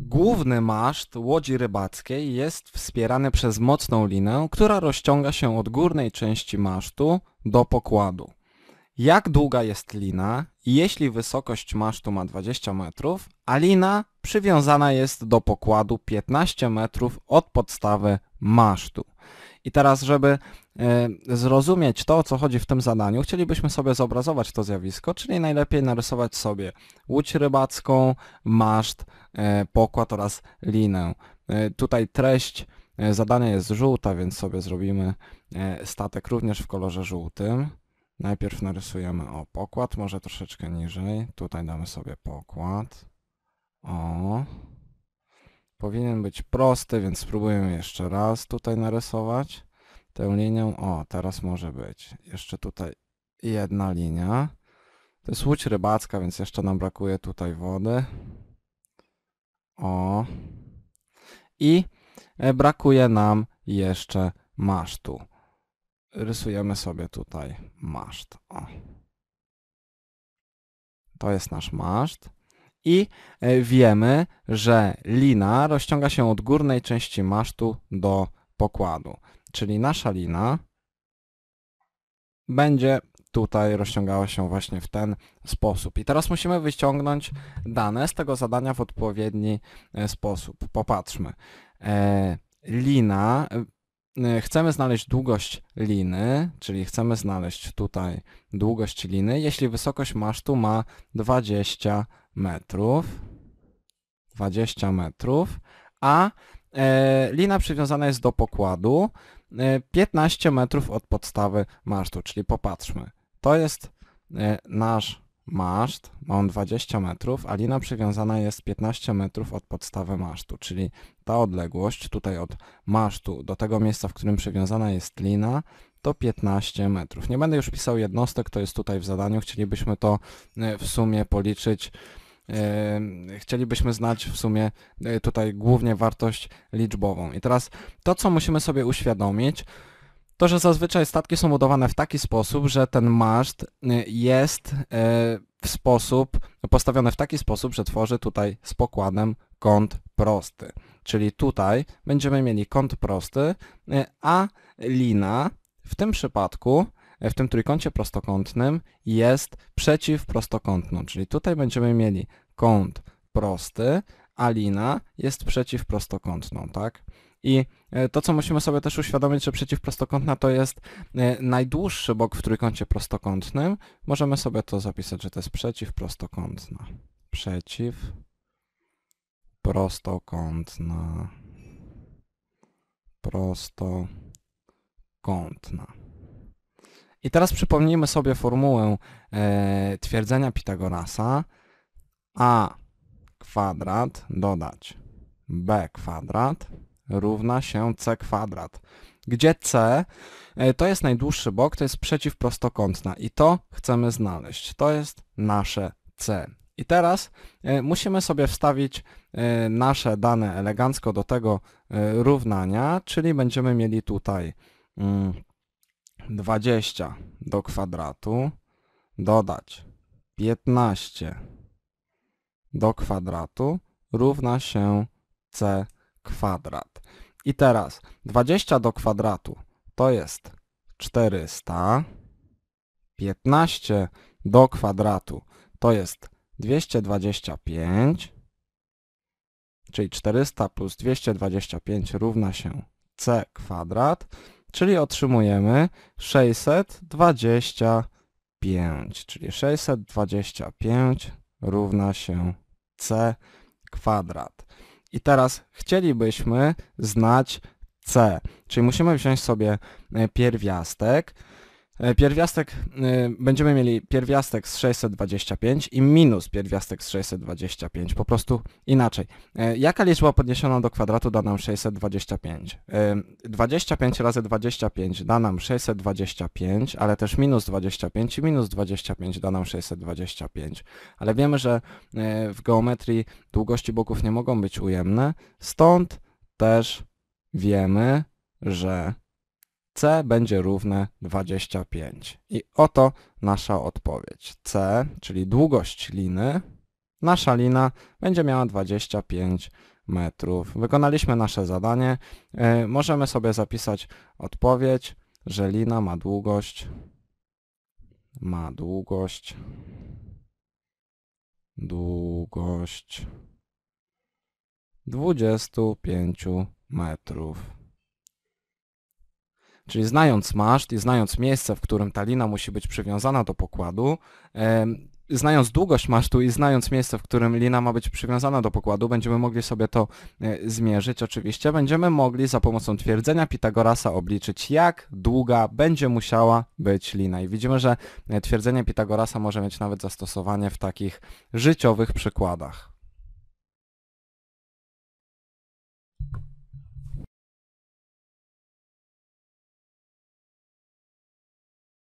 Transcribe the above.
Główny maszt łodzi rybackiej jest wspierany przez mocną linę, która rozciąga się od górnej części masztu do pokładu. Jak długa jest lina? Jeśli wysokość masztu ma 20 metrów, a lina przywiązana jest do pokładu 15 metrów od podstawy masztu. I teraz, żeby e, zrozumieć to, o co chodzi w tym zadaniu, chcielibyśmy sobie zobrazować to zjawisko, czyli najlepiej narysować sobie łódź rybacką, maszt, e, pokład oraz linę. E, tutaj treść zadania jest żółta, więc sobie zrobimy statek również w kolorze żółtym. Najpierw narysujemy o pokład, może troszeczkę niżej. Tutaj damy sobie pokład. O. Powinien być prosty, więc spróbujemy jeszcze raz tutaj narysować tę linię. O, teraz może być. Jeszcze tutaj jedna linia. To jest łódź rybacka, więc jeszcze nam brakuje tutaj wody. O. I e, brakuje nam jeszcze masztu. Rysujemy sobie tutaj maszt. O. To jest nasz maszt i e, wiemy, że lina rozciąga się od górnej części masztu do pokładu. Czyli nasza lina będzie tutaj rozciągała się właśnie w ten sposób. I teraz musimy wyciągnąć dane z tego zadania w odpowiedni e, sposób. Popatrzmy. E, lina, chcemy znaleźć długość liny, czyli chcemy znaleźć tutaj długość liny, jeśli wysokość masztu ma 20 metrów. 20 metrów, a e, lina przywiązana jest do pokładu e, 15 metrów od podstawy masztu, czyli popatrzmy. To jest e, nasz maszt, ma on 20 metrów, a lina przywiązana jest 15 metrów od podstawy masztu, czyli ta odległość tutaj od masztu do tego miejsca, w którym przywiązana jest lina, to 15 metrów. Nie będę już pisał jednostek, to jest tutaj w zadaniu, chcielibyśmy to e, w sumie policzyć chcielibyśmy znać w sumie e, tutaj głównie wartość liczbową. I teraz to, co musimy sobie uświadomić, to, że zazwyczaj statki są budowane w taki sposób, że ten maszt e, jest e, w sposób, postawiony w taki sposób, że tworzy tutaj z pokładem kąt prosty. Czyli tutaj będziemy mieli kąt prosty, a lina w tym przypadku w tym trójkącie prostokątnym jest przeciwprostokątną, czyli tutaj będziemy mieli kąt prosty, a lina jest przeciwprostokątną, tak? I e, to, co musimy sobie też uświadomić, że przeciwprostokątna to jest e, najdłuższy bok w trójkącie prostokątnym, możemy sobie to zapisać, że to jest przeciwprostokątna. Przeciw prostokątna. Prostokątna. I teraz przypomnijmy sobie formułę e, twierdzenia Pitagorasa. A kwadrat dodać b kwadrat równa się c kwadrat. Gdzie c e, to jest najdłuższy bok, to jest przeciwprostokątna i to chcemy znaleźć. To jest nasze c. I teraz e, musimy sobie wstawić e, nasze dane elegancko do tego e, równania, czyli będziemy mieli tutaj mm, 20 do kwadratu dodać 15 do kwadratu równa się c kwadrat. I teraz 20 do kwadratu to jest 400, 15 do kwadratu to jest 225, czyli 400 plus 225 równa się c kwadrat czyli otrzymujemy 625, czyli 625 równa się c kwadrat. I teraz chcielibyśmy znać c, czyli musimy wziąć sobie e, pierwiastek, E, pierwiastek, e, będziemy mieli pierwiastek z 625 i minus pierwiastek z 625, po prostu inaczej. E, jaka liczba podniesiona do kwadratu da nam 625? 25 razy 25 da nam 625, ale też minus 25 i minus 25 da nam 625. Ale wiemy, że w geometrii długości boków nie mogą być ujemne, stąd też wiemy, że C będzie równe 25. I oto nasza odpowiedź. C, czyli długość liny, nasza lina będzie miała 25 metrów. Wykonaliśmy nasze zadanie. E, możemy sobie zapisać odpowiedź, że lina ma długość ma długość długość 25 metrów. Czyli znając maszt i znając miejsce, w którym ta lina musi być przywiązana do pokładu, znając długość masztu i znając miejsce, w którym lina ma być przywiązana do pokładu, będziemy mogli sobie to e, zmierzyć. Oczywiście będziemy mogli za pomocą twierdzenia Pitagorasa obliczyć, jak długa będzie musiała być lina. I widzimy, że e, twierdzenie Pitagorasa może mieć nawet zastosowanie w takich życiowych przykładach.